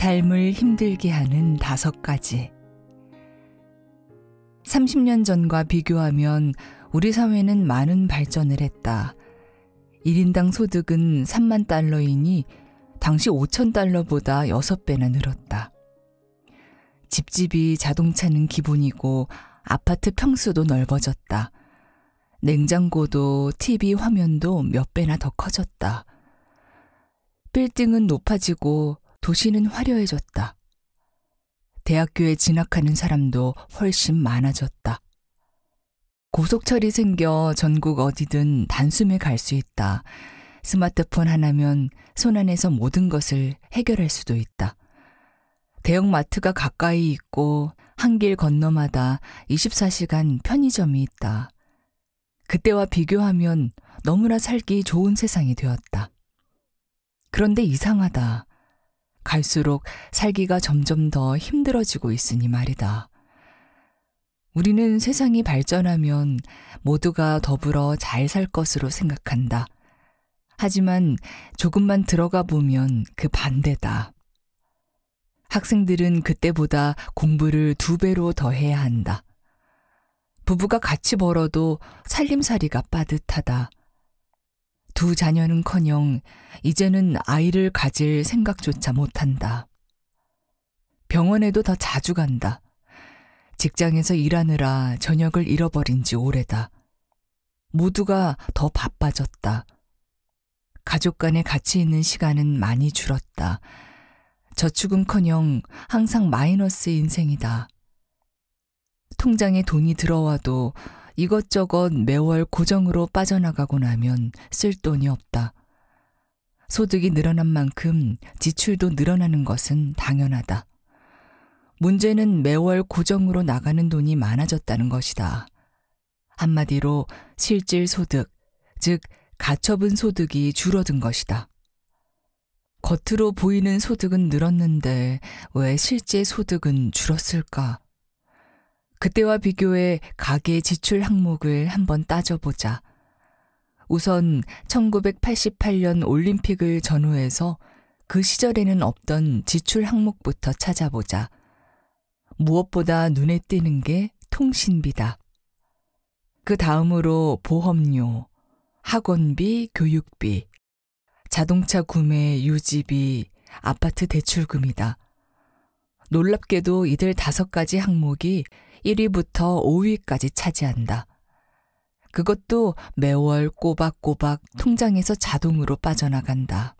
삶을 힘들게 하는 다섯 가지. 30년 전과 비교하면 우리 사회는 많은 발전을 했다. 1인당 소득은 3만 달러이니 당시 5천 달러보다 6배나 늘었다. 집집이 자동차는 기본이고 아파트 평수도 넓어졌다. 냉장고도 TV 화면도 몇 배나 더 커졌다. 빌딩은 높아지고 도시는 화려해졌다. 대학교에 진학하는 사람도 훨씬 많아졌다. 고속철이 생겨 전국 어디든 단숨에 갈 수 있다. 스마트폰 하나면 손안에서 모든 것을 해결할 수도 있다. 대형마트가 가까이 있고 한 길 건너마다 24시간 편의점이 있다. 그때와 비교하면 너무나 살기 좋은 세상이 되었다. 그런데 이상하다. 갈수록 살기가 점점 더 힘들어지고 있으니 말이다. 우리는 세상이 발전하면 모두가 더불어 잘 살 것으로 생각한다. 하지만 조금만 들어가 보면 그 반대다. 학생들은 그때보다 공부를 두 배로 더 해야 한다. 부부가 같이 벌어도 살림살이가 빠듯하다. 두 자녀는커녕 이제는 아이를 가질 생각조차 못한다. 병원에도 더 자주 간다. 직장에서 일하느라 저녁을 잃어버린 지 오래다. 모두가 더 바빠졌다. 가족 간에 같이 있는 시간은 많이 줄었다. 저축은커녕 항상 마이너스 인생이다. 통장에 돈이 들어와도 이것저것 매월 고정으로 빠져나가고 나면 쓸 돈이 없다. 소득이 늘어난 만큼 지출도 늘어나는 것은 당연하다. 문제는 매월 고정으로 나가는 돈이 많아졌다는 것이다. 한마디로 실질 소득, 즉 가처분 소득이 줄어든 것이다. 겉으로 보이는 소득은 늘었는데 왜 실제 소득은 줄었을까? 그때와 비교해 가계 지출 항목을 한번 따져보자. 우선 1988년 올림픽을 전후해서 그 시절에는 없던 지출 항목부터 찾아보자. 무엇보다 눈에 띄는 게 통신비다. 그 다음으로 보험료, 학원비, 교육비, 자동차 구매, 유지비, 아파트 대출금이다. 놀랍게도 이들 다섯 가지 항목이 1위부터 5위까지 차지한다. 그것도 매월 꼬박꼬박 통장에서 자동으로 빠져나간다.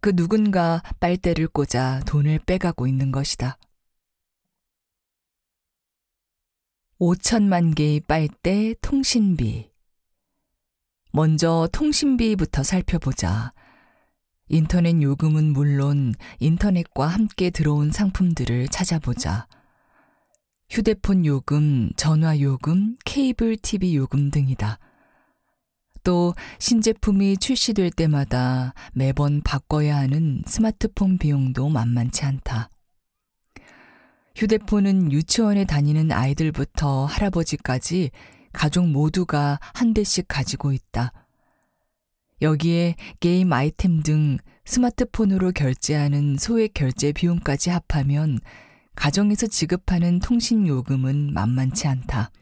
그 누군가 빨대를 꽂아 돈을 빼가고 있는 것이다. 5천만 개의 빨대 통신비. 먼저 통신비부터 살펴보자. 인터넷 요금은 물론 인터넷과 함께 들어온 상품들을 찾아보자. 휴대폰 요금, 전화 요금, 케이블 TV 요금 등이다. 또 신제품이 출시될 때마다 매번 바꿔야 하는 스마트폰 비용도 만만치 않다. 휴대폰은 유치원에 다니는 아이들부터 할아버지까지 가족 모두가 한 대씩 가지고 있다. 여기에 게임 아이템 등 스마트폰으로 결제하는 소액 결제 비용까지 합하면 가정에서 지급하는 통신 요금은 만만치 않다.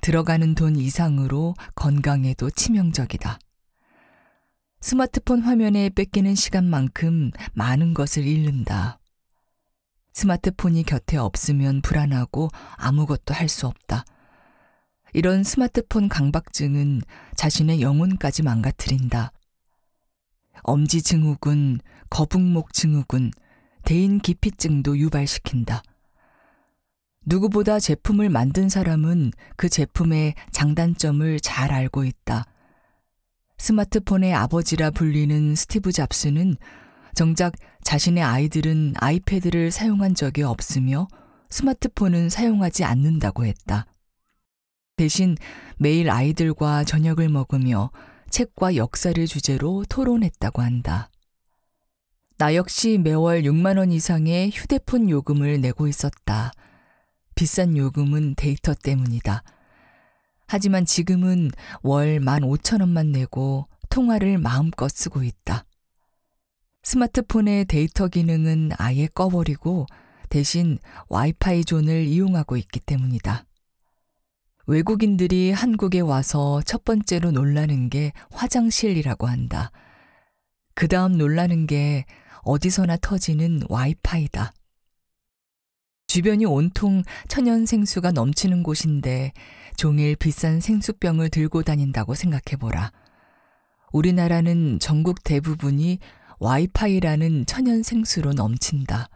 들어가는 돈 이상으로 건강에도 치명적이다. 스마트폰 화면에 뺏기는 시간만큼 많은 것을 잃는다. 스마트폰이 곁에 없으면 불안하고 아무것도 할 수 없다. 이런 스마트폰 강박증은 자신의 영혼까지 망가뜨린다. 엄지 증후군, 거북목 증후군, 대인 기피증도 유발시킨다. 누구보다 제품을 만든 사람은 그 제품의 장단점을 잘 알고 있다. 스마트폰의 아버지라 불리는 스티브 잡스는 정작 자신의 아이들은 아이패드를 사용한 적이 없으며 스마트폰은 사용하지 않는다고 했다. 대신 매일 아이들과 저녁을 먹으며 책과 역사를 주제로 토론했다고 한다. 나 역시 매월 6만 원 이상의 휴대폰 요금을 내고 있었다. 비싼 요금은 데이터 때문이다. 하지만 지금은 월 15,000원만 내고 통화를 마음껏 쓰고 있다. 스마트폰의 데이터 기능은 아예 꺼버리고 대신 와이파이 존을 이용하고 있기 때문이다. 외국인들이 한국에 와서 첫 번째로 놀라는 게 화장실이라고 한다. 그 다음 놀라는 게 어디서나 터지는 와이파이다. 주변이 온통 천연 생수가 넘치는 곳인데 종일 비싼 생수병을 들고 다닌다고 생각해보라. 우리나라는 전국 대부분이 와이파이라는 천연 생수로 넘친다.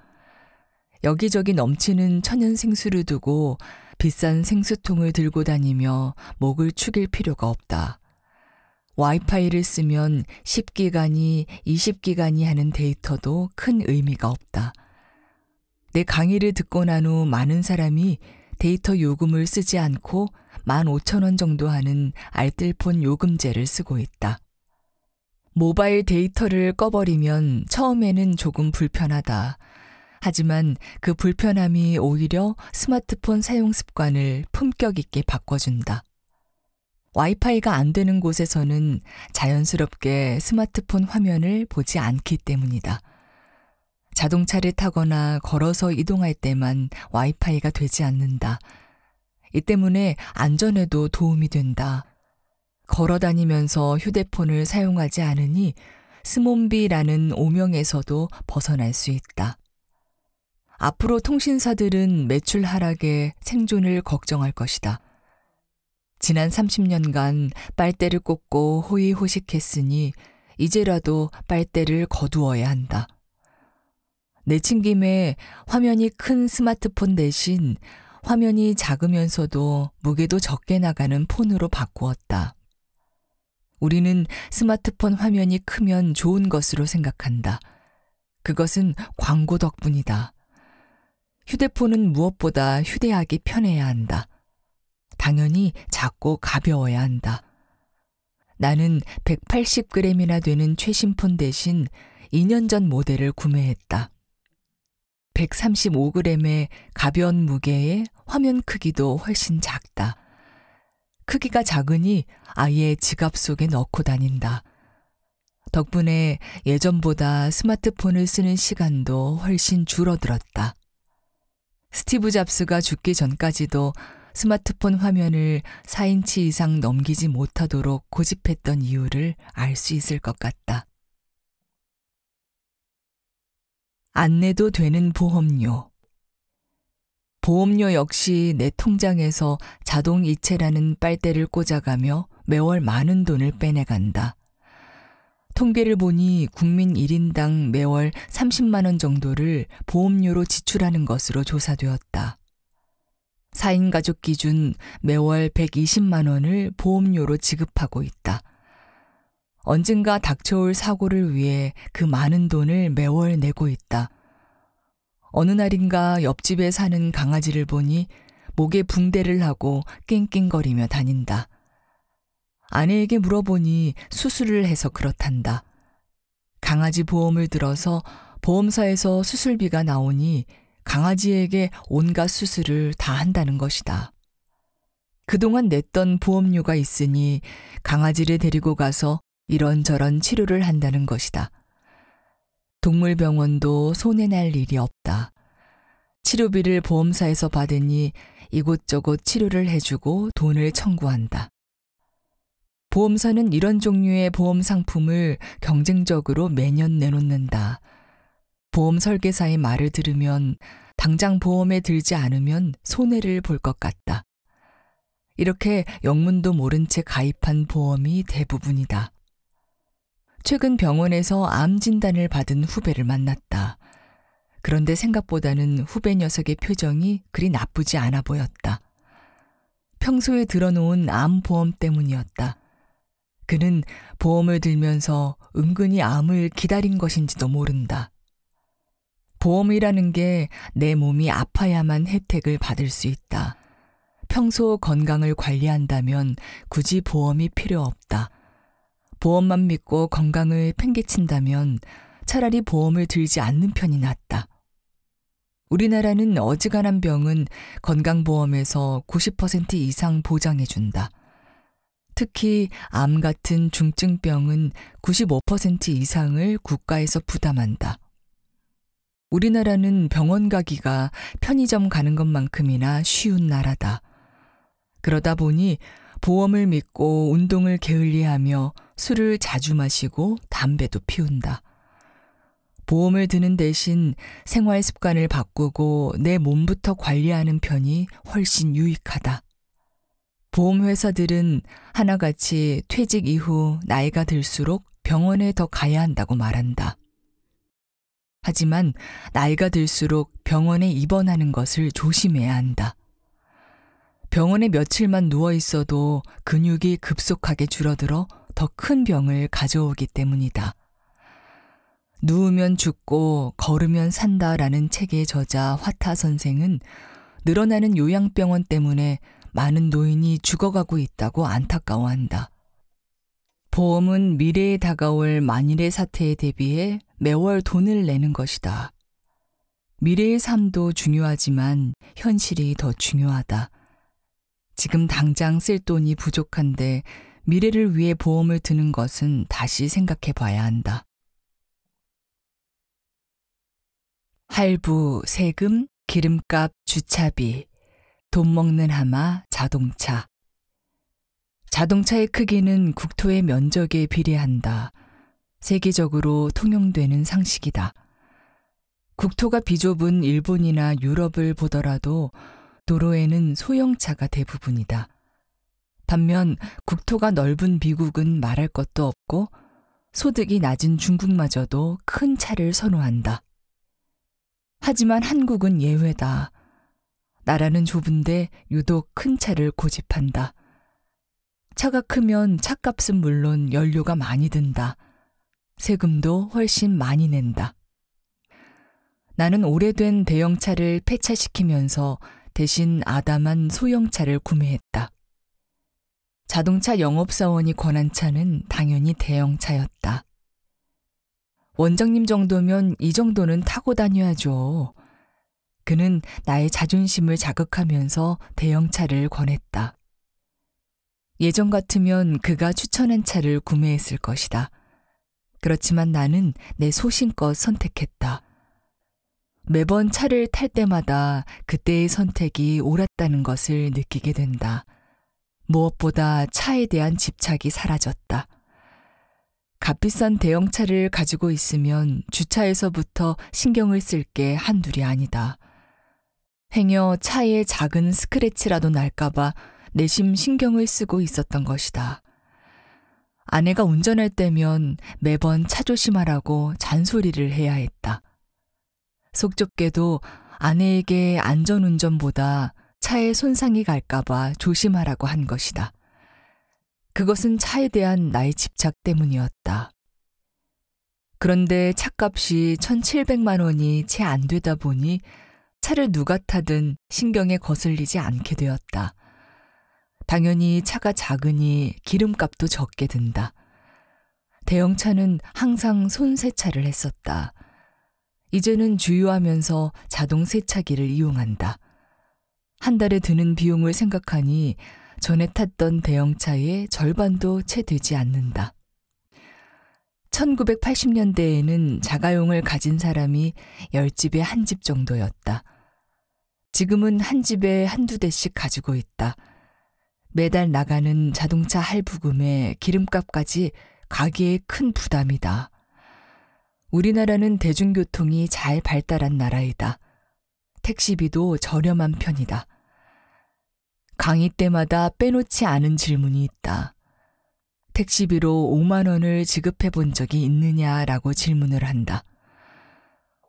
여기저기 넘치는 천연 생수를 두고 비싼 생수통을 들고 다니며 목을 축일 필요가 없다. 와이파이를 쓰면 1 0기간이2 0기간이 하는 데이터도 큰 의미가 없다. 내 강의를 듣고 난 후 많은 사람이 데이터 요금을 쓰지 않고 15,000원 정도 하는 알뜰폰 요금제를 쓰고 있다. 모바일 데이터를 꺼버리면 처음에는 조금 불편하다. 하지만 그 불편함이 오히려 스마트폰 사용 습관을 품격 있게 바꿔준다. 와이파이가 안 되는 곳에서는 자연스럽게 스마트폰 화면을 보지 않기 때문이다. 자동차를 타거나 걸어서 이동할 때만 와이파이가 되지 않는다. 이 때문에 안전에도 도움이 된다. 걸어 다니면서 휴대폰을 사용하지 않으니 스몬비라는 오명에서도 벗어날 수 있다. 앞으로 통신사들은 매출 하락에 생존을 걱정할 것이다. 지난 30년간 빨대를 꽂고 호의호식했으니 이제라도 빨대를 거두어야 한다. 내친 김에 화면이 큰 스마트폰 대신 화면이 작으면서도 무게도 적게 나가는 폰으로 바꾸었다. 우리는 스마트폰 화면이 크면 좋은 것으로 생각한다. 그것은 광고 덕분이다. 휴대폰은 무엇보다 휴대하기 편해야 한다. 당연히 작고 가벼워야 한다. 나는 180g이나 되는 최신폰 대신 2년 전 모델을 구매했다. 135g의 가벼운 무게에 화면 크기도 훨씬 작다. 크기가 작으니 아예 지갑 속에 넣고 다닌다. 덕분에 예전보다 스마트폰을 쓰는 시간도 훨씬 줄어들었다. 스티브 잡스가 죽기 전까지도 스마트폰 화면을 4인치 이상 넘기지 못하도록 고집했던 이유를 알 수 있을 것 같다. 안 내도 되는 보험료. 보험료 역시 내 통장에서 자동 이체라는 빨대를 꽂아가며 매월 많은 돈을 빼내간다. 통계를 보니 국민 1인당 매월 30만원 정도를 보험료로 지출하는 것으로 조사되었다. 4인 가족 기준 매월 120만 원을 보험료로 지급하고 있다. 언젠가 닥쳐올 사고를 위해 그 많은 돈을 매월 내고 있다. 어느 날인가 옆집에 사는 강아지를 보니 목에 붕대를 하고 낑낑거리며 다닌다. 아내에게 물어보니 수술을 해서 그렇단다. 강아지 보험을 들어서 보험사에서 수술비가 나오니 강아지에게 온갖 수술을 다 한다는 것이다. 그동안 냈던 보험료가 있으니 강아지를 데리고 가서 이런저런 치료를 한다는 것이다. 동물병원도 손해날 일이 없다. 치료비를 보험사에서 받으니 이곳저곳 치료를 해주고 돈을 청구한다. 보험사는 이런 종류의 보험 상품을 경쟁적으로 매년 내놓는다. 보험 설계사의 말을 들으면 당장 보험에 들지 않으면 손해를 볼 것 같다. 이렇게 영문도 모른 채 가입한 보험이 대부분이다. 최근 병원에서 암 진단을 받은 후배를 만났다. 그런데 생각보다는 후배 녀석의 표정이 그리 나쁘지 않아 보였다. 평소에 들어놓은 암 보험 때문이었다. 그는 보험을 들면서 은근히 암을 기다린 것인지도 모른다. 보험이라는 게 내 몸이 아파야만 혜택을 받을 수 있다. 평소 건강을 관리한다면 굳이 보험이 필요 없다. 보험만 믿고 건강을 팽개친다면 차라리 보험을 들지 않는 편이 낫다. 우리나라는 어지간한 병은 건강보험에서 90% 이상 보장해준다. 특히 암 같은 중증병은 95% 이상을 국가에서 부담한다. 우리나라는 병원 가기가 편의점 가는 것만큼이나 쉬운 나라다. 그러다 보니 보험을 믿고 운동을 게을리하며 술을 자주 마시고 담배도 피운다. 보험을 드는 대신 생활 습관을 바꾸고 내 몸부터 관리하는 편이 훨씬 유익하다. 보험회사들은 하나같이 퇴직 이후 나이가 들수록 병원에 더 가야 한다고 말한다. 하지만 나이가 들수록 병원에 입원하는 것을 조심해야 한다. 병원에 며칠만 누워 있어도 근육이 급속하게 줄어들어 더 큰 병을 가져오기 때문이다. 누우면 죽고 걸으면 산다라는 책의 저자 화타 선생은 늘어나는 요양병원 때문에 많은 노인이 죽어가고 있다고 안타까워한다. 보험은 미래에 다가올 만일의 사태에 대비해 매월 돈을 내는 것이다. 미래의 삶도 중요하지만 현실이 더 중요하다. 지금 당장 쓸 돈이 부족한데 미래를 위해 보험을 드는 것은 다시 생각해 봐야 한다. 할부, 세금, 기름값, 주차비, 돈 먹는 하마, 자동차. 자동차의 크기는 국토의 면적에 비례한다. 세계적으로 통용되는 상식이다. 국토가 비좁은 일본이나 유럽을 보더라도 도로에는 소형차가 대부분이다. 반면 국토가 넓은 미국은 말할 것도 없고 소득이 낮은 중국마저도 큰 차를 선호한다. 하지만 한국은 예외다. 나라는 좁은데 유독 큰 차를 고집한다. 차가 크면 차값은 물론 연료가 많이 든다. 세금도 훨씬 많이 낸다. 나는 오래된 대형차를 폐차시키면서 대신 아담한 소형차를 구매했다. 자동차 영업사원이 권한 차는 당연히 대형차였다. 원장님 정도면 이 정도는 타고 다녀야죠. 그는 나의 자존심을 자극하면서 대형차를 권했다. 예전 같으면 그가 추천한 차를 구매했을 것이다. 그렇지만 나는 내 소신껏 선택했다. 매번 차를 탈 때마다 그때의 선택이 옳았다는 것을 느끼게 된다. 무엇보다 차에 대한 집착이 사라졌다. 값비싼 대형차를 가지고 있으면 주차에서부터 신경을 쓸 게 한둘이 아니다. 행여 차에 작은 스크래치라도 날까봐 내심 신경을 쓰고 있었던 것이다. 아내가 운전할 때면 매번 차 조심하라고 잔소리를 해야 했다. 속 좁게도 아내에게 안전운전보다 차에 손상이 갈까봐 조심하라고 한 것이다. 그것은 차에 대한 나의 집착 때문이었다. 그런데 차값이 1,700만 원이 채 안 되다 보니 차를 누가 타든 신경에 거슬리지 않게 되었다. 당연히 차가 작으니 기름값도 적게 든다. 대형차는 항상 손세차를 했었다. 이제는 주유하면서 자동 세차기를 이용한다. 한 달에 드는 비용을 생각하니 전에 탔던 대형차의 절반도 채 되지 않는다. 1980년대에는 자가용을 가진 사람이 10집에 한 집 정도였다. 지금은 한 집에 한두 대씩 가지고 있다. 매달 나가는 자동차 할부금에 기름값까지 가계에큰 부담이다. 우리나라는 대중교통이 잘 발달한 나라이다. 택시비도 저렴한 편이다. 강의 때마다 빼놓지 않은 질문이 있다. 택시비로 5만 원을 지급해 본 적이 있느냐라고 질문을 한다.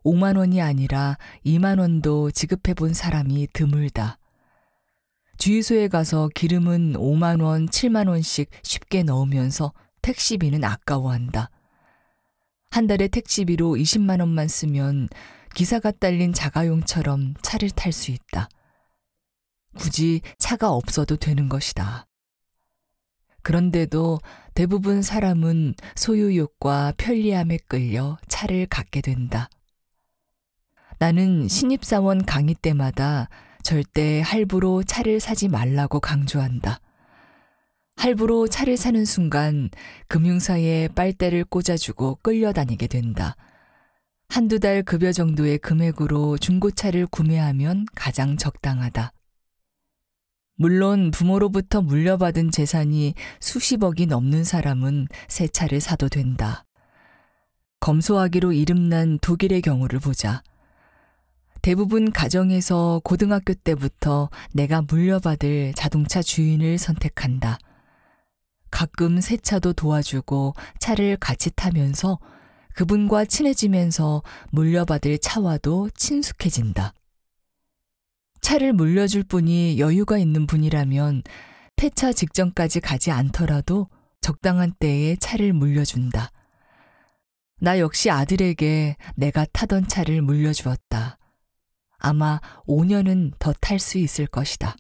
5만 원이 아니라 2만 원도 지급해 본 사람이 드물다. 주유소에 가서 기름은 5만원, 7만원씩 쉽게 넣으면서 택시비는 아까워한다. 한 달에 택시비로 20만원만 쓰면 기사가 딸린 자가용처럼 차를 탈 수 있다. 굳이 차가 없어도 되는 것이다. 그런데도 대부분 사람은 소유욕과 편리함에 끌려 차를 갖게 된다. 나는 신입사원 강의 때마다 절대 할부로 차를 사지 말라고 강조한다. 할부로 차를 사는 순간 금융사에 빨대를 꽂아주고 끌려다니게 된다. 한두 달 급여 정도의 금액으로 중고차를 구매하면 가장 적당하다. 물론 부모로부터 물려받은 재산이 수십억이 넘는 사람은 새 차를 사도 된다. 검소하기로 이름난 독일의 경우를 보자. 대부분 가정에서 고등학교 때부터 내가 물려받을 자동차 주인을 선택한다. 가끔 새차도 도와주고 차를 같이 타면서 그분과 친해지면서 물려받을 차와도 친숙해진다. 차를 물려줄 분이 여유가 있는 분이라면 폐차 직전까지 가지 않더라도 적당한 때에 차를 물려준다. 나 역시 아들에게 내가 타던 차를 물려주었다. 아마 5년은 더 탈 수 있을 것이다.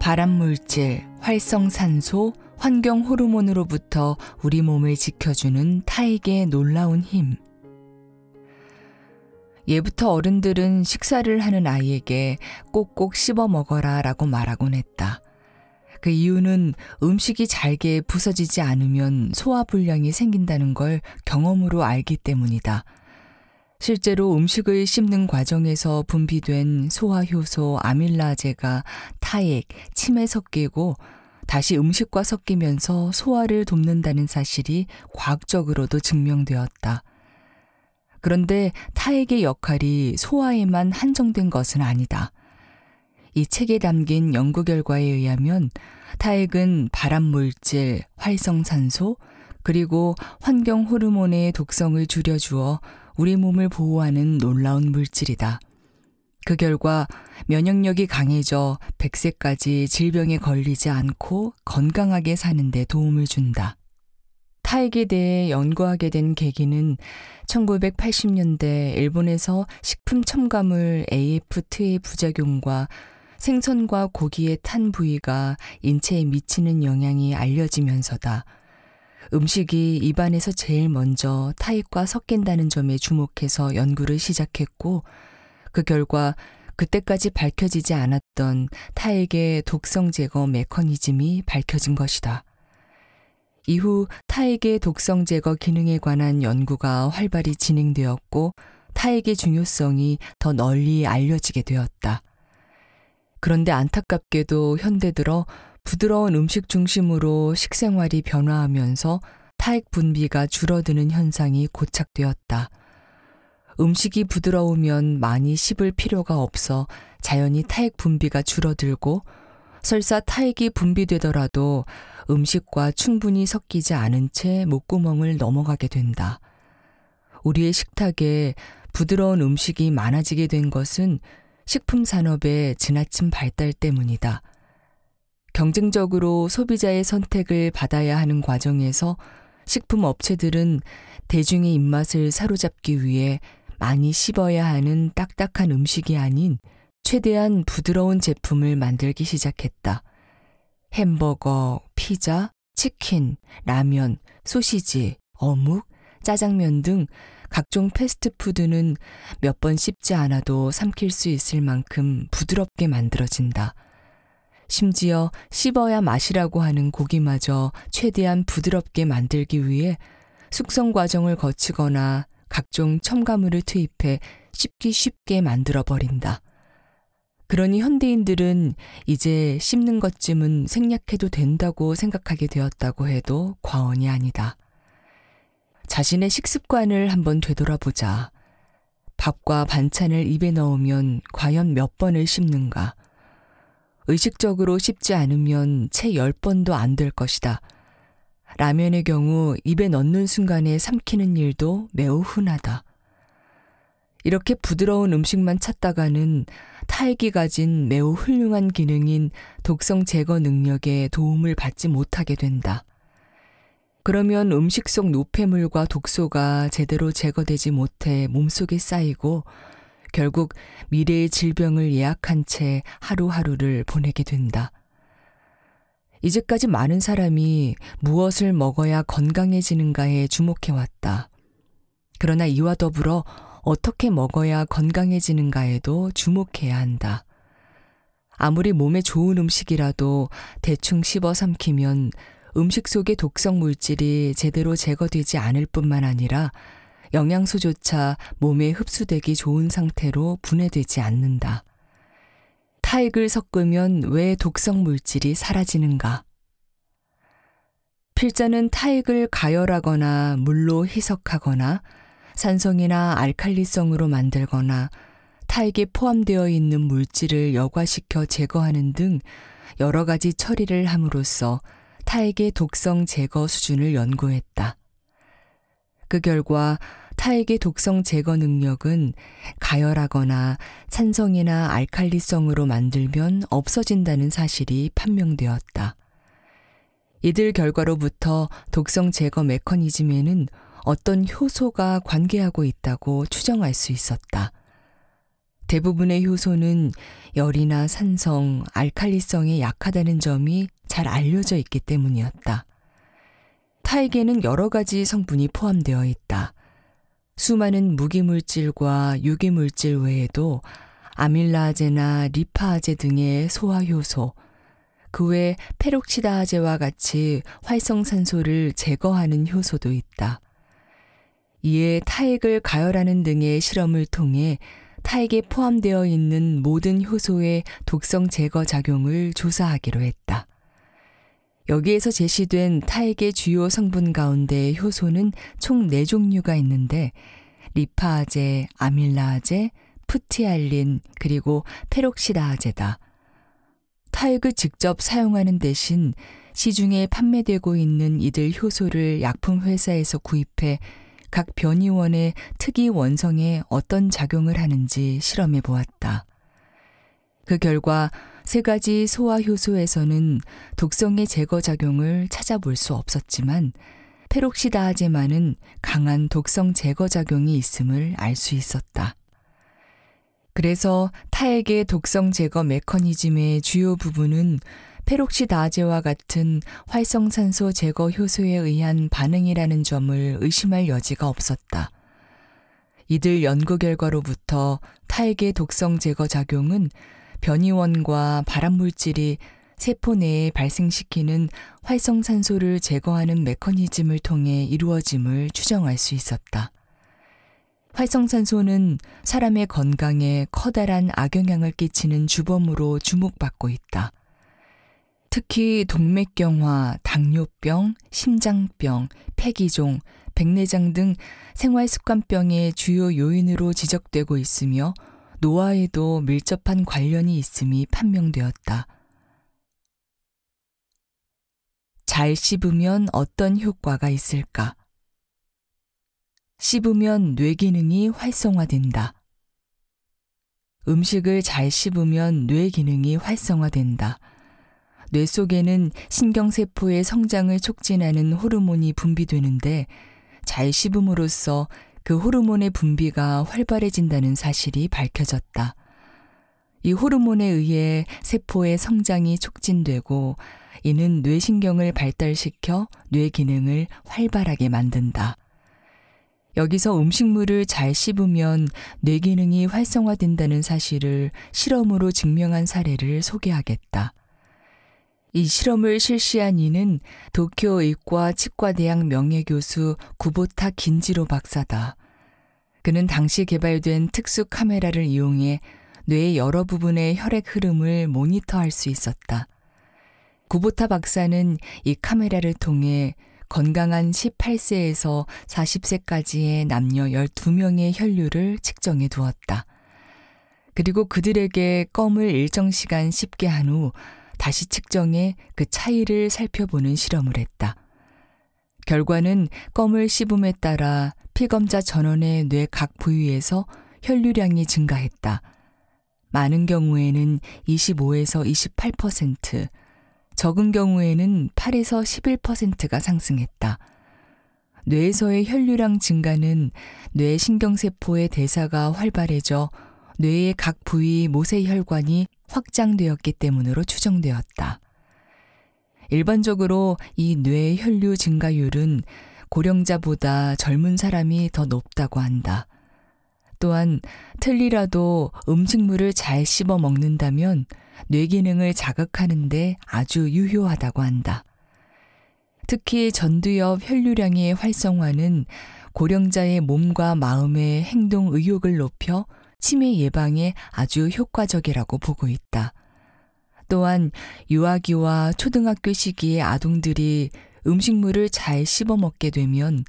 발암물질, 활성산소, 환경 호르몬으로부터 우리 몸을 지켜주는 타액의 놀라운 힘. 예부터 어른들은 식사를 하는 아이에게 꼭꼭 씹어 먹어라 라고 말하곤 했다. 그 이유는 음식이 잘게 부서지지 않으면 소화불량이 생긴다는 걸 경험으로 알기 때문이다. 실제로 음식을 씹는 과정에서 분비된 소화효소 아밀라제가 타액, 침에 섞이고 다시 음식과 섞이면서 소화를 돕는다는 사실이 과학적으로도 증명되었다. 그런데 타액의 역할이 소화에만 한정된 것은 아니다. 이 책에 담긴 연구 결과에 의하면 타액은 발암 물질, 활성산소, 그리고 환경 호르몬의 독성을 줄여주어 우리 몸을 보호하는 놀라운 물질이다. 그 결과 면역력이 강해져 100세까지 질병에 걸리지 않고 건강하게 사는데 도움을 준다. 타액에 대해 연구하게 된 계기는 1980년대 일본에서 식품 첨가물 a f t 의 부작용과 생선과 고기의 탄 부위가 인체에 미치는 영향이 알려지면서다. 음식이 입안에서 제일 먼저 타입과 섞인다는 점에 주목해서 연구를 시작했고, 그 결과 그때까지 밝혀지지 않았던 타액의 독성 제거 메커니즘이 밝혀진 것이다. 이후 타액의 독성 제거 기능에 관한 연구가 활발히 진행되었고, 타액의 중요성이 더 널리 알려지게 되었다. 그런데 안타깝게도 현대 들어 부드러운 음식 중심으로 식생활이 변화하면서 타액 분비가 줄어드는 현상이 고착되었다. 음식이 부드러우면 많이 씹을 필요가 없어 자연히 타액 분비가 줄어들고 설사 타액이 분비되더라도 음식과 충분히 섞이지 않은 채 목구멍을 넘어가게 된다. 우리의 식탁에 부드러운 음식이 많아지게 된 것은 식품 산업의 지나친 발달 때문이다. 경쟁적으로 소비자의 선택을 받아야 하는 과정에서 식품 업체들은 대중의 입맛을 사로잡기 위해 많이 씹어야 하는 딱딱한 음식이 아닌 최대한 부드러운 제품을 만들기 시작했다. 햄버거, 피자, 치킨, 라면, 소시지, 어묵, 짜장면 등 각종 패스트푸드는 몇 번 씹지 않아도 삼킬 수 있을 만큼 부드럽게 만들어진다. 심지어 씹어야 맛이라고 하는 고기마저 최대한 부드럽게 만들기 위해 숙성 과정을 거치거나 각종 첨가물을 투입해 씹기 쉽게 만들어버린다. 그러니 현대인들은 이제 씹는 것쯤은 생략해도 된다고 생각하게 되었다고 해도 과언이 아니다. 자신의 식습관을 한번 되돌아보자. 밥과 반찬을 입에 넣으면 과연 몇 번을 씹는가. 의식적으로 씹지 않으면 채 열번도안 될 것이다. 라면의 경우 입에 넣는 순간에 삼키는 일도 매우 흔하다. 이렇게 부드러운 음식만 찾다가는 타액이 가진 매우 훌륭한 기능인 독성 제거 능력에 도움을 받지 못하게 된다. 그러면 음식 속 노폐물과 독소가 제대로 제거되지 못해 몸속에 쌓이고 결국 미래의 질병을 예약한 채 하루하루를 보내게 된다. 이제까지 많은 사람이 무엇을 먹어야 건강해지는가에 주목해왔다. 그러나 이와 더불어 어떻게 먹어야 건강해지는가에도 주목해야 한다. 아무리 몸에 좋은 음식이라도 대충 씹어 삼키면 음식 속의 독성 물질이 제대로 제거되지 않을 뿐만 아니라 영양소조차 몸에 흡수되기 좋은 상태로 분해되지 않는다. 타액을 섞으면 왜 독성 물질이 사라지는가? 필자는 타액을 가열하거나 물로 희석하거나 산성이나 알칼리성으로 만들거나 타액에 포함되어 있는 물질을 여과시켜 제거하는 등 여러 가지 처리를 함으로써 타액의 독성 제거 수준을 연구했다. 그 결과 타액의 독성 제거 능력은 가열하거나 산성이나 알칼리성으로 만들면 없어진다는 사실이 판명되었다. 이들 결과로부터 독성 제거 메커니즘에는 어떤 효소가 관계하고 있다고 추정할 수 있었다. 대부분의 효소는 열이나 산성, 알칼리성에 약하다는 점이 잘 알려져 있기 때문이었다. 타액에는 여러 가지 성분이 포함되어 있다. 수많은 무기물질과 유기물질 외에도 아밀라아제나 리파아제 등의 소화효소, 그 외 페록시다아제와 같이 활성산소를 제거하는 효소도 있다. 이에 타액을 가열하는 등의 실험을 통해 타액에 포함되어 있는 모든 효소의 독성 제거 작용을 조사하기로 했다. 여기에서 제시된 타액의 주요 성분 가운데 효소는 총 4종류가 있는데 리파아제, 아밀라아제, 푸티알린, 그리고 페록시다아제다. 타액을 직접 사용하는 대신 시중에 판매되고 있는 이들 효소를 약품 회사에서 구입해 각 변이원의 특이 원성에 어떤 작용을 하는지 실험해 보았다. 그 결과 세 가지 소화 효소에서는 독성의 제거 작용을 찾아볼 수 없었지만 페록시다아제만은 강한 독성 제거 작용이 있음을 알 수 있었다. 그래서 타액의 독성 제거 메커니즘의 주요 부분은 페록시다아제와 같은 활성산소 제거 효소에 의한 반응이라는 점을 의심할 여지가 없었다. 이들 연구 결과로부터 타액의 독성 제거 작용은 변이원과 발암물질이 세포 내에 발생시키는 활성산소를 제거하는 메커니즘을 통해 이루어짐을 추정할 수 있었다. 활성산소는 사람의 건강에 커다란 악영향을 끼치는 주범으로 주목받고 있다. 특히 동맥경화, 당뇨병, 심장병, 폐기종, 백내장 등 생활습관병의 주요 요인으로 지적되고 있으며 노아에도 밀접한 관련이 있음이 판명되었다. 잘 씹으면 어떤 효과가 있을까? 씹으면 뇌 기능이 활성화된다. 음식을 잘 씹으면 뇌 기능이 활성화된다. 뇌 속에는 신경세포의 성장을 촉진하는 호르몬이 분비되는데 잘 씹음으로써 그 호르몬의 분비가 활발해진다는 사실이 밝혀졌다. 이 호르몬에 의해 세포의 성장이 촉진되고 이는 뇌신경을 발달시켜 뇌 기능을 활발하게 만든다. 여기서 음식물을 잘 씹으면 뇌 기능이 활성화된다는 사실을 실험으로 증명한 사례를 소개하겠다. 이 실험을 실시한 이는 도쿄 의과 치과대학 명예교수 구보타 긴지로 박사다. 그는 당시 개발된 특수 카메라를 이용해 뇌의 여러 부분의 혈액 흐름을 모니터할 수 있었다. 구보타 박사는 이 카메라를 통해 건강한 18세에서 40세까지의 남녀 12명의 혈류를 측정해 두었다. 그리고 그들에게 껌을 일정 시간 씹게 한후 다시 측정해 그 차이를 살펴보는 실험을 했다. 결과는 껌을 씹음에 따라 피검자 전원의 뇌 각 부위에서 혈류량이 증가했다. 많은 경우에는 25에서 28%, 적은 경우에는 8에서 11%가 상승했다. 뇌에서의 혈류량 증가는 뇌 신경세포의 대사가 활발해져 뇌의 각 부위 모세혈관이 확장되었기 때문으로 추정되었다. 일반적으로 이 뇌 혈류 증가율은 고령자보다 젊은 사람이 더 높다고 한다. 또한 틀리라도 음식물을 잘 씹어 먹는다면 뇌 기능을 자극하는데 아주 유효하다고 한다. 특히 전두엽 혈류량의 활성화는 고령자의 몸과 마음의 행동 의욕을 높여 치매 예방에 아주 효과적이라고 보고 있다. 또한 유아기와 초등학교 시기의 아동들이 음식물을 잘 씹어 먹게 되면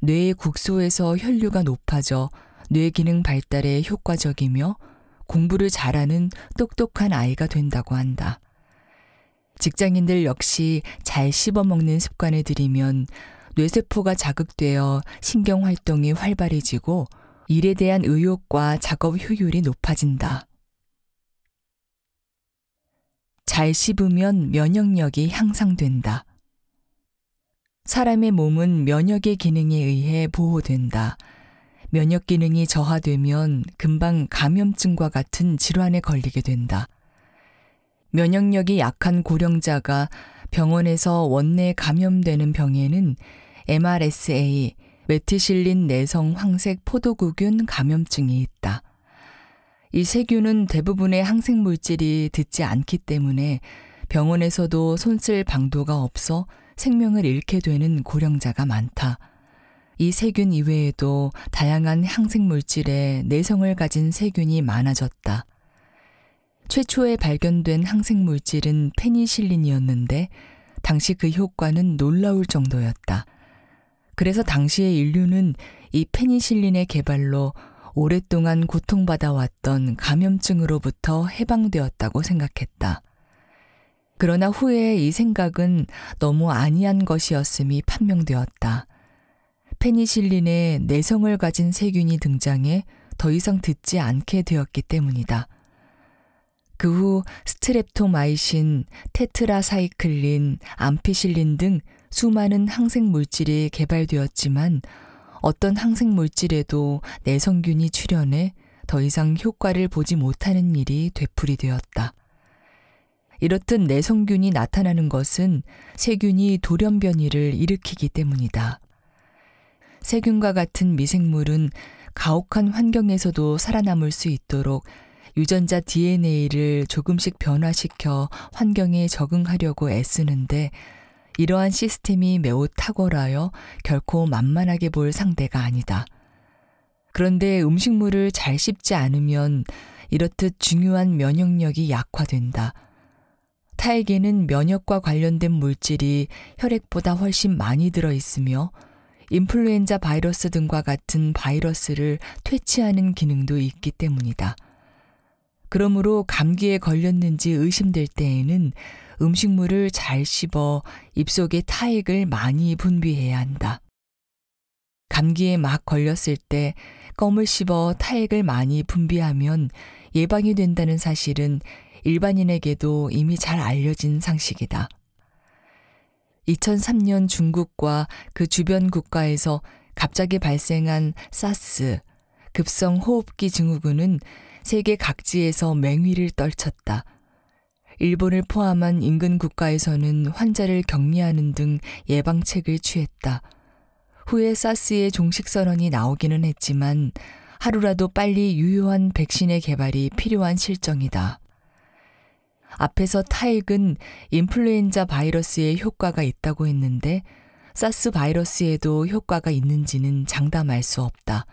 뇌의 국소에서 혈류가 높아져 뇌 기능 발달에 효과적이며 공부를 잘하는 똑똑한 아이가 된다고 한다. 직장인들 역시 잘 씹어 먹는 습관을 들이면 뇌세포가 자극되어 신경 활동이 활발해지고 일에 대한 의욕과 작업 효율이 높아진다. 잘 씹으면 면역력이 향상된다. 사람의 몸은 면역의 기능에 의해 보호된다. 면역 기능이 저하되면 금방 감염증과 같은 질환에 걸리게 된다. 면역력이 약한 고령자가 병원에서 원내 감염되는 병에는 MRSA, 메티실린 내성 황색 포도구균 감염증이 있다. 이 세균은 대부분의 항생 물질이 듣지 않기 때문에 병원에서도 손쓸 방도가 없어 생명을 잃게 되는 고령자가 많다. 이 세균 이외에도 다양한 항생 물질에 내성을 가진 세균이 많아졌다. 최초에 발견된 항생 물질은 페니실린이었는데 당시 그 효과는 놀라울 정도였다. 그래서 당시의 인류는 이 페니실린의 개발로 오랫동안 고통받아왔던 감염증으로부터 해방되었다고 생각했다. 그러나 후에 이 생각은 너무 아니한 것이었음이 판명되었다. 페니실린의 내성을 가진 세균이 등장해 더 이상 듣지 않게 되었기 때문이다. 그 후 스트랩토마이신, 테트라사이클린, 암피실린 등 수많은 항생 물질이 개발되었지만 어떤 항생 물질에도 내성균이 출현해 더 이상 효과를 보지 못하는 일이 되풀이되었다. 이렇듯 내성균이 나타나는 것은 세균이 돌연변이를 일으키기 때문이다. 세균과 같은 미생물은 가혹한 환경에서도 살아남을 수 있도록 유전자 DNA를 조금씩 변화시켜 환경에 적응하려고 애쓰는데 이러한 시스템이 매우 탁월하여 결코 만만하게 볼 상대가 아니다. 그런데 음식물을 잘 씹지 않으면 이렇듯 중요한 면역력이 약화된다. 타액에는 면역과 관련된 물질이 혈액보다 훨씬 많이 들어있으며 인플루엔자 바이러스 등과 같은 바이러스를 퇴치하는 기능도 있기 때문이다. 그러므로 감기에 걸렸는지 의심될 때에는 음식물을 잘 씹어 입속에 타액을 많이 분비해야 한다. 감기에 막 걸렸을 때 껌을 씹어 타액을 많이 분비하면 예방이 된다는 사실은 일반인에게도 이미 잘 알려진 상식이다. 2003년 중국과 그 주변 국가에서 갑자기 발생한 사스, 급성 호흡기 증후군은 세계 각지에서 맹위를 떨쳤다. 일본을 포함한 인근 국가에서는 환자를 격리하는 등 예방책을 취했다. 후에 사스의 종식 선언이 나오기는 했지만 하루라도 빨리 유효한 백신의 개발이 필요한 실정이다. 앞에서 타익은 인플루엔자 바이러스에 효과가 있다고 했는데 사스 바이러스에도 효과가 있는지는 장담할 수 없다.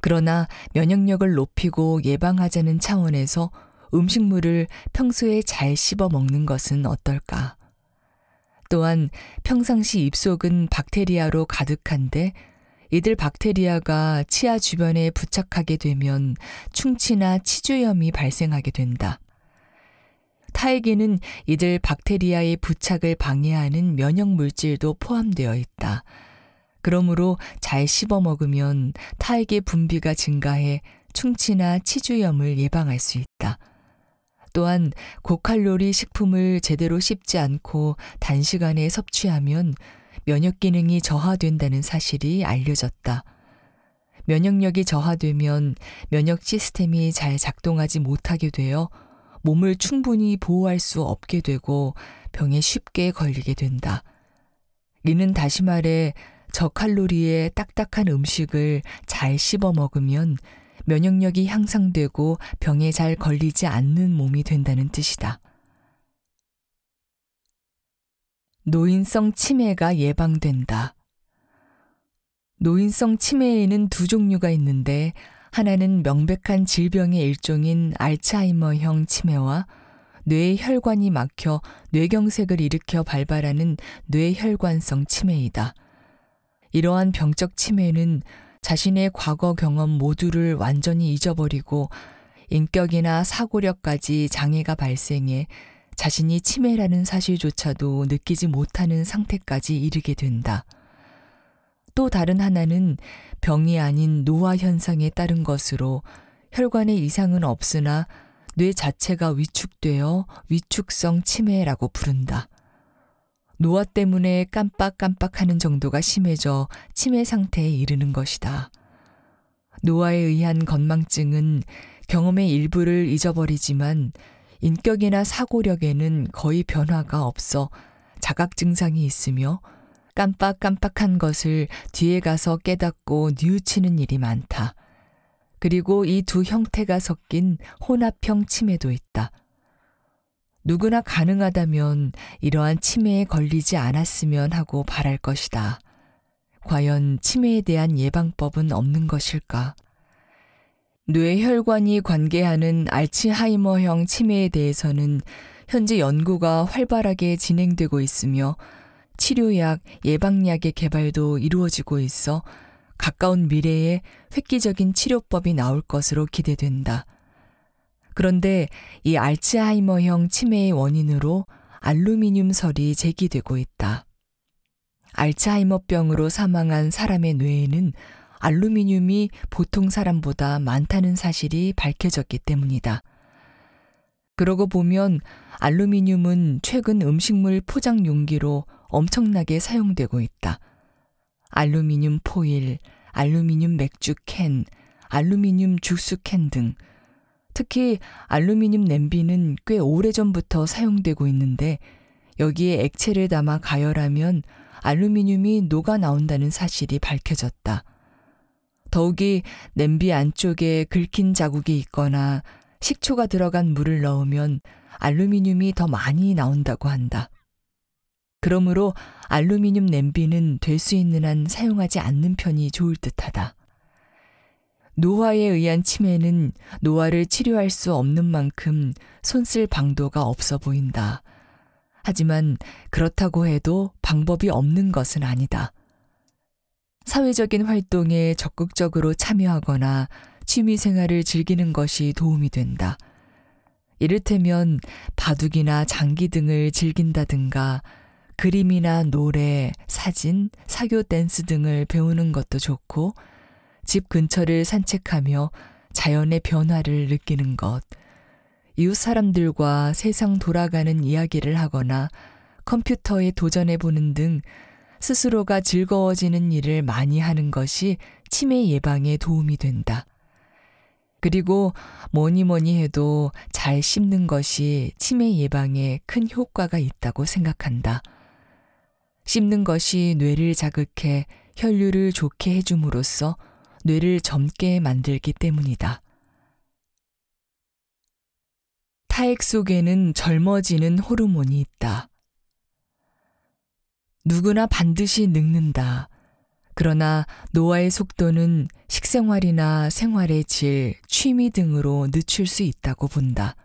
그러나 면역력을 높이고 예방하자는 차원에서 음식물을 평소에 잘 씹어 먹는 것은 어떨까? 또한 평상시 입속은 박테리아로 가득한데 이들 박테리아가 치아 주변에 부착하게 되면 충치나 치주염이 발생하게 된다. 타액에는 이들 박테리아의 부착을 방해하는 면역 물질도 포함되어 있다. 그러므로 잘 씹어 먹으면 타액의 분비가 증가해 충치나 치주염을 예방할 수 있다. 또한 고칼로리 식품을 제대로 씹지 않고 단시간에 섭취하면 면역 기능이 저하된다는 사실이 알려졌다. 면역력이 저하되면 면역 시스템이 잘 작동하지 못하게 되어 몸을 충분히 보호할 수 없게 되고 병에 쉽게 걸리게 된다. 이는 다시 말해 저칼로리의 딱딱한 음식을 잘 씹어 먹으면 면역력이 향상되고 병에 잘 걸리지 않는 몸이 된다는 뜻이다. 노인성 치매가 예방된다. 노인성 치매에는 두 종류가 있는데 하나는 명백한 질병의 일종인 알츠하이머형 치매와 뇌의 혈관이 막혀 뇌경색을 일으켜 발발하는 뇌혈관성 치매이다. 이러한 병적 치매는 자신의 과거 경험 모두를 완전히 잊어버리고 인격이나 사고력까지 장애가 발생해 자신이 치매라는 사실조차도 느끼지 못하는 상태까지 이르게 된다. 또 다른 하나는 병이 아닌 노화 현상에 따른 것으로 혈관에 이상은 없으나 뇌 자체가 위축되어 위축성 치매라고 부른다. 노화 때문에 깜빡깜빡하는 정도가 심해져 치매 상태에 이르는 것이다. 노화에 의한 건망증은 경험의 일부를 잊어버리지만 인격이나 사고력에는 거의 변화가 없어 자각 증상이 있으며 깜빡깜빡한 것을 뒤에 가서 깨닫고 뉘우치는 일이 많다. 그리고 이 두 형태가 섞인 혼합형 치매도 있다. 누구나 가능하다면 이러한 치매에 걸리지 않았으면 하고 바랄 것이다. 과연 치매에 대한 예방법은 없는 것일까? 뇌혈관이 관계하는 알츠하이머형 치매에 대해서는 현재 연구가 활발하게 진행되고 있으며 치료약, 예방약의 개발도 이루어지고 있어 가까운 미래에 획기적인 치료법이 나올 것으로 기대된다. 그런데 이 알츠하이머형 치매의 원인으로 알루미늄설이 제기되고 있다. 알츠하이머병으로 사망한 사람의 뇌에는 알루미늄이 보통 사람보다 많다는 사실이 밝혀졌기 때문이다. 그러고 보면 알루미늄은 최근 음식물 포장 용기로 엄청나게 사용되고 있다. 알루미늄 포일, 알루미늄 맥주 캔, 알루미늄 주스 캔등 특히 알루미늄 냄비는 꽤 오래전부터 사용되고 있는데 여기에 액체를 담아 가열하면 알루미늄이 녹아 나온다는 사실이 밝혀졌다. 더욱이 냄비 안쪽에 긁힌 자국이 있거나 식초가 들어간 물을 넣으면 알루미늄이 더 많이 나온다고 한다. 그러므로 알루미늄 냄비는 될 수 있는 한 사용하지 않는 편이 좋을 듯하다. 노화에 의한 치매는 노화를 치료할 수 없는 만큼 손쓸 방도가 없어 보인다. 하지만 그렇다고 해도 방법이 없는 것은 아니다. 사회적인 활동에 적극적으로 참여하거나 취미 생활을 즐기는 것이 도움이 된다. 이를테면 바둑이나 장기 등을 즐긴다든가 그림이나 노래, 사진, 사교 댄스 등을 배우는 것도 좋고 집 근처를 산책하며 자연의 변화를 느끼는 것, 이웃 사람들과 세상 돌아가는 이야기를 하거나 컴퓨터에 도전해 보는 등 스스로가 즐거워지는 일을 많이 하는 것이 치매 예방에 도움이 된다. 그리고 뭐니 뭐니 해도 잘 씹는 것이 치매 예방에 큰 효과가 있다고 생각한다. 씹는 것이 뇌를 자극해 혈류를 좋게 해줌으로써 뇌를 젊게 만들기 때문이다. 타액 속에는 젊어지는 호르몬이 있다. 누구나 반드시 늙는다. 그러나 노화의 속도는 식생활이나 생활의 질, 취미 등으로 늦출 수 있다고 본다.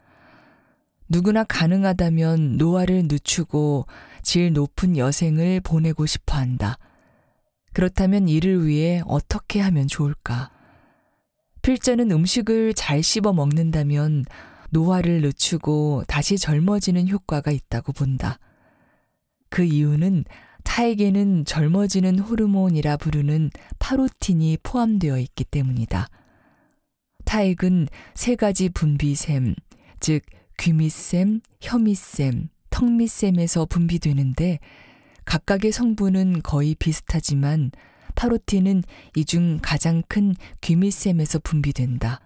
누구나 가능하다면 노화를 늦추고 질 높은 여생을 보내고 싶어 한다. 그렇다면 이를 위해 어떻게 하면 좋을까? 필자는 음식을 잘 씹어 먹는다면 노화를 늦추고 다시 젊어지는 효과가 있다고 본다. 그 이유는 타에게는 젊어지는 호르몬이라 부르는 파로틴이 포함되어 있기 때문이다. 타액은 세 가지 분비샘, 즉 귀밑샘, 혀밑샘, 턱밑샘에서 분비되는데 각각의 성분은 거의 비슷하지만 파로틴은 이 중 가장 큰 귀밀샘에서 분비된다.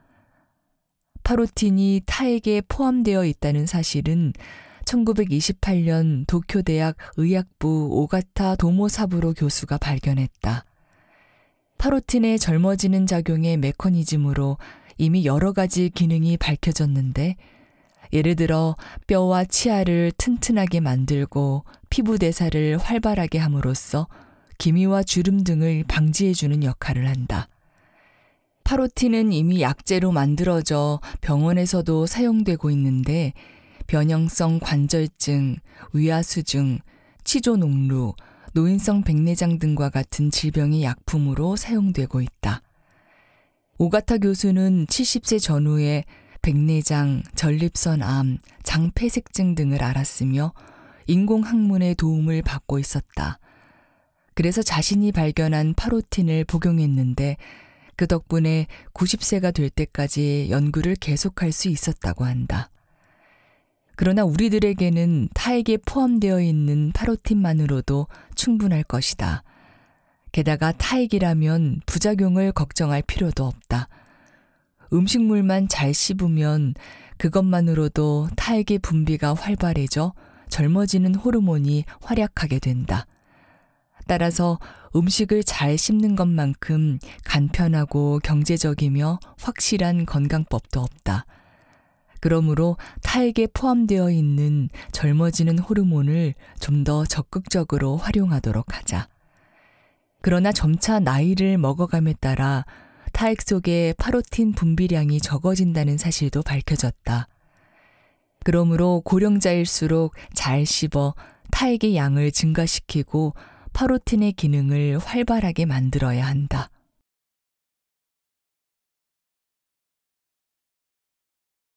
파로틴이 타액에 포함되어 있다는 사실은 1928년 도쿄대학 의학부 오가타 도모사부로 교수가 발견했다. 파로틴의 젊어지는 작용의 메커니즘으로 이미 여러 가지 기능이 밝혀졌는데 예를 들어 뼈와 치아를 튼튼하게 만들고 피부 대사를 활발하게 함으로써 기미와 주름 등을 방지해주는 역할을 한다. 파로틴은 이미 약재로 만들어져 병원에서도 사용되고 있는데 변형성 관절증, 위하수증 치조농루, 노인성 백내장 등과 같은 질병의 약품으로 사용되고 있다. 오가타 교수는 70세 전후에 백내장, 전립선 암, 장폐색증 등을 알았으며 인공항문의 도움을 받고 있었다. 그래서 자신이 발견한 파로틴을 복용했는데 그 덕분에 90세가 될 때까지 연구를 계속할 수 있었다고 한다. 그러나 우리들에게는 타액에 포함되어 있는 파로틴만으로도 충분할 것이다. 게다가 타액이라면 부작용을 걱정할 필요도 없다. 음식물만 잘 씹으면 그것만으로도 타액의 분비가 활발해져 젊어지는 호르몬이 활약하게 된다. 따라서 음식을 잘 씹는 것만큼 간편하고 경제적이며 확실한 건강법도 없다. 그러므로 타액에 포함되어 있는 젊어지는 호르몬을 좀 더 적극적으로 활용하도록 하자. 그러나 점차 나이를 먹어감에 따라 타액 속의 파로틴 분비량이 적어진다는 사실도 밝혀졌다. 그러므로 고령자일수록 잘 씹어 타액의 양을 증가시키고 파로틴의 기능을 활발하게 만들어야 한다.